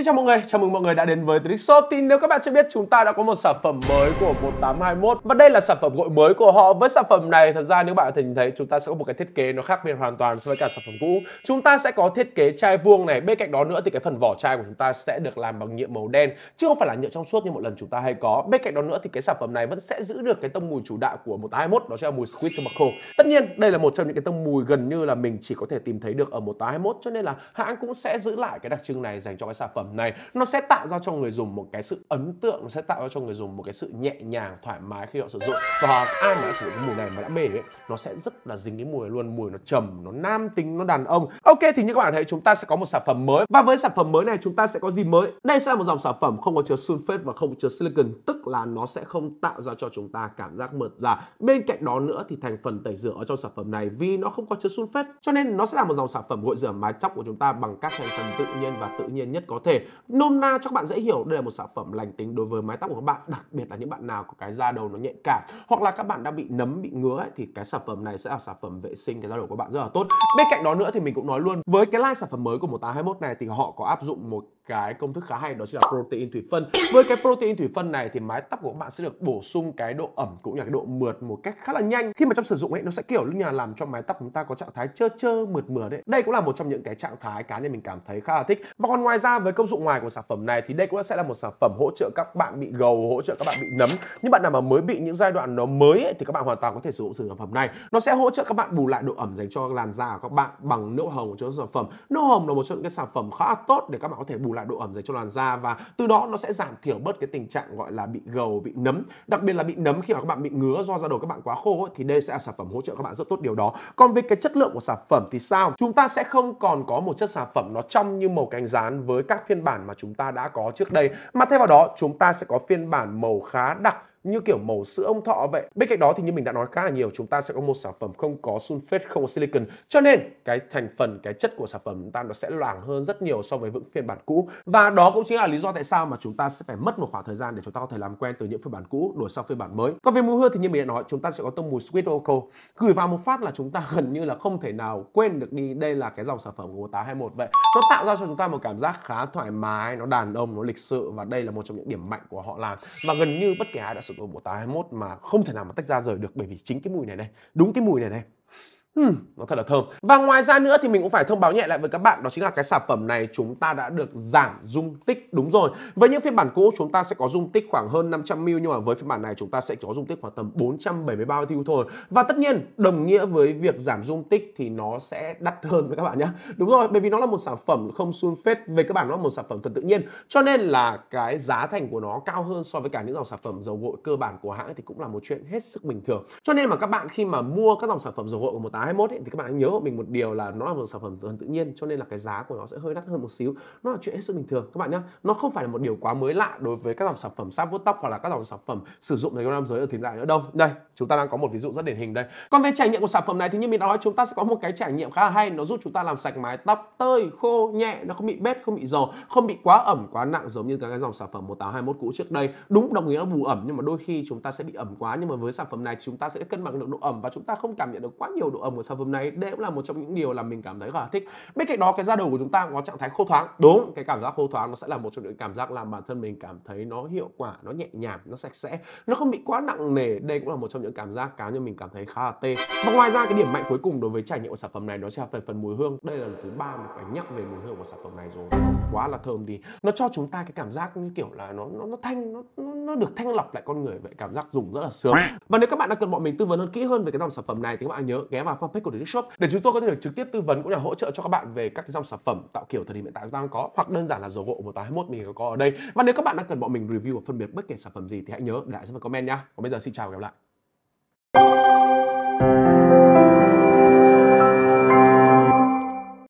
Xin chào mọi người, chào mừng mọi người đã đến với Trix Shop. Thì nếu các bạn chưa biết, chúng ta đã có một sản phẩm mới của 1821 và đây là sản phẩm gội mới của họ. Với sản phẩm này, thật ra nếu bạn có thể nhìn thấy, chúng ta sẽ có một cái thiết kế nó khác biệt hoàn toàn so với cả sản phẩm cũ. Chúng ta sẽ có thiết kế chai vuông này. Bên cạnh đó nữa thì cái phần vỏ chai của chúng ta sẽ được làm bằng nhựa màu đen, chứ không phải là nhựa trong suốt như một lần chúng ta hay có. Bên cạnh đó nữa thì cái sản phẩm này vẫn sẽ giữ được cái tông mùi chủ đạo của 1821, đó sẽ là mùi Squid Tobacco. Tất nhiên, đây là một trong những cái tông mùi gần như là mình chỉ có thể tìm thấy được ở 1821, cho nên là hãng cũng sẽ giữ lại cái đặc trưng này dành cho cái sản phẩm này nó sẽ tạo ra cho người dùng một cái sự ấn tượng nó sẽ tạo ra cho người dùng một cái sự nhẹ nhàng thoải mái khi họ sử dụng và ai mà đã sử dụng cái mùi này mà đã mê ấy, nó sẽ rất là dính cái mùi luôn mùi nó trầm nó nam tính nó đàn ông ok thì như các bạn thấy chúng ta sẽ có một sản phẩm mới và với sản phẩm mới này chúng ta sẽ có gì mới đây sẽ là một dòng sản phẩm không có chứa sulfate và không có chứa silicon tức là nó sẽ không tạo ra cho chúng ta cảm giác mượt da. bên cạnh đó nữa thì thành phần tẩy rửa ở trong sản phẩm này vì nó không có chứa sulfate cho nên nó sẽ là một dòng sản phẩm gội rửa mái tóc của chúng ta bằng các thành phần tự nhiên và tự nhiên nhất có thể nôm na cho các bạn dễ hiểu đây là một sản phẩm lành tính đối với mái tóc của các bạn đặc biệt là những bạn nào có cái da đầu nó nhạy cảm hoặc là các bạn đang bị nấm bị ngứa ấy, thì cái sản phẩm này sẽ là sản phẩm vệ sinh cái da đầu của bạn rất là tốt bên cạnh đó nữa thì mình cũng nói luôn với cái line sản phẩm mới của 1821 này thì họ có áp dụng một cái công thức khá hay đó chính là protein thủy phân với cái protein thủy phân này thì mái tóc của bạn sẽ được bổ sung cái độ ẩm cũng như là cái độ mượt một cách khá là nhanh khi mà trong sử dụng ấy nó sẽ kiểu lúc nhà làm cho mái tóc chúng ta có trạng thái trơ trơ mượt mượt đấy đây cũng là một trong những cái trạng thái cá nhân mình cảm thấy khá là thích và còn ngoài ra với công dụng ngoài của sản phẩm này thì đây cũng sẽ là một sản phẩm hỗ trợ các bạn bị gầu hỗ trợ các bạn bị nấm những bạn nào mà mới bị những giai đoạn nó mới ấy, thì các bạn hoàn toàn có thể sử dụng sản phẩm này nó sẽ hỗ trợ các bạn bù lại độ ẩm dành cho làn da của các bạn bằng nước hồng của chỗ sản phẩm Nước hồng là một trong những cái sản phẩm khá là tốt để các bạn có thể bù lại là độ ẩm dành cho làn da và từ đó nó sẽ giảm thiểu bớt cái tình trạng gọi là bị gầu bị nấm đặc biệt là bị nấm khi mà các bạn bị ngứa do da đầu các bạn quá khô ấy, thì đây sẽ là sản phẩm hỗ trợ các bạn rất tốt điều đó còn về cái chất lượng của sản phẩm thì sao chúng ta sẽ không còn có một chất sản phẩm nó trong như màu cánh rán với các phiên bản mà chúng ta đã có trước đây mà thay vào đó chúng ta sẽ có phiên bản màu khá đặc như kiểu màu sữa ông thọ vậy bên cạnh đó thì như mình đã nói khá là nhiều chúng ta sẽ có một sản phẩm không có sulfate không có silicon cho nên cái thành phần cái chất của sản phẩm chúng ta nó sẽ loãng hơn rất nhiều so với những phiên bản cũ và đó cũng chính là lý do tại sao mà chúng ta sẽ phải mất một khoảng thời gian để chúng ta có thể làm quen từ những phiên bản cũ đổi sang phiên bản mới còn về mùi hương thì như mình đã nói chúng ta sẽ có tông mùi sweet oco gửi vào một phát là chúng ta gần như là không thể nào quên được đi đây là cái dòng sản phẩm của Hai Một vậy nó tạo ra cho chúng ta một cảm giác khá thoải mái nó đàn ông nó lịch sự và đây là một trong những điểm mạnh của họ làm mà gần như bất kể ai đã sự của bộ tá 21 mà không thể nào mà tách ra rời được bởi vì chính cái mùi này đây đúng cái mùi này đây Hmm, nó thật là thơm Và ngoài ra nữa thì mình cũng phải thông báo nhẹ lại với các bạn Đó chính là cái sản phẩm này chúng ta đã được giảm dung tích Đúng rồi Với những phiên bản cũ chúng ta sẽ có dung tích khoảng hơn 500ml Nhưng mà với phiên bản này chúng ta sẽ có dung tích khoảng tầm 473 tiêu thôi Và tất nhiên đồng nghĩa với việc giảm dung tích thì nó sẽ đắt hơn với các bạn nhé Đúng rồi bởi vì nó là một sản phẩm không sulfate Về các bạn nó là một sản phẩm thuần tự nhiên Cho nên là cái giá thành của nó cao hơn so với cả những dòng sản phẩm dầu gội cơ bản của hãng Thì cũng là một chuyện hết sức bình thường Cho nên mà các bạn khi mà mua các dòng sản phẩm dầu gội của một à, 21 ấy, thì các bạn nhớ hộ mình một điều là nó là một sản phẩm thuần tự nhiên cho nên là cái giá của nó sẽ hơi đắt hơn một xíu nó là chuyện hết sức bình thường các bạn nhé nó không phải là một điều quá mới lạ đối với các dòng sản phẩm sáp vuốt tóc hoặc là các dòng sản phẩm sử dụng để cho nam giới ở thím lại nữa đâu đây chúng ta đang có một ví dụ rất điển hình đây còn về trải nghiệm của sản phẩm này thì như mình đã nói chúng ta sẽ có một cái trải nghiệm khá là hay nó giúp chúng ta làm sạch mái tóc tơi khô nhẹ nó không bị bết không bị dầu không bị quá ẩm quá nặng giống như cái dòng sản phẩm 1821 cũ trước đây đúng đồng ý nó bù ẩm nhưng mà đôi khi chúng ta sẽ bị ẩm quá nhưng mà với sản phẩm này chúng ta sẽ cân bằng được độ ẩm và chúng ta không cảm nhận được quá nhiều độ ẩm ở một sản phẩm này đây cũng là một trong những điều là mình cảm thấy khá thích bên cạnh đó cái da đầu của chúng ta có trạng thái khô thoáng đúng cái cảm giác khô thoáng nó sẽ là một trong những cảm giác làm bản thân mình cảm thấy nó hiệu quả nó nhẹ nhàng nó sạch sẽ nó không bị quá nặng nề đây cũng là một trong những cảm giác cá nhân mình cảm thấy khá là tê và ngoài ra cái điểm mạnh cuối cùng đối với trải nghiệm của sản phẩm này nó sẽ là về phần mùi hương đây là lần thứ ba mình phải nhắc về mùi hương của sản phẩm này rồi quá là thơm đi nó cho chúng ta cái cảm giác như kiểu là nó nó, nó thanh nó, nó nó được thanh lọc lại con người vậy cảm giác dùng rất là sướng và nếu các bạn đang cần bọn mình tư vấn hơn kỹ hơn về cái dòng sản phẩm này thì các bạn nhớ ghé vào fanpage của The Shop để chúng tôi có thể được trực tiếp tư vấn cũng như là hỗ trợ cho các bạn về các dòng sản phẩm tạo kiểu thời điểm hiện tại chúng ta đang có hoặc đơn giản là dầu gội 1821 mình có ở đây. Và nếu các bạn đang cần bọn mình review và phân biệt bất kể sản phẩm gì thì hãy nhớ để lại dưới phần comment nhá Còn bây giờ xin chào và hẹn gặp lại.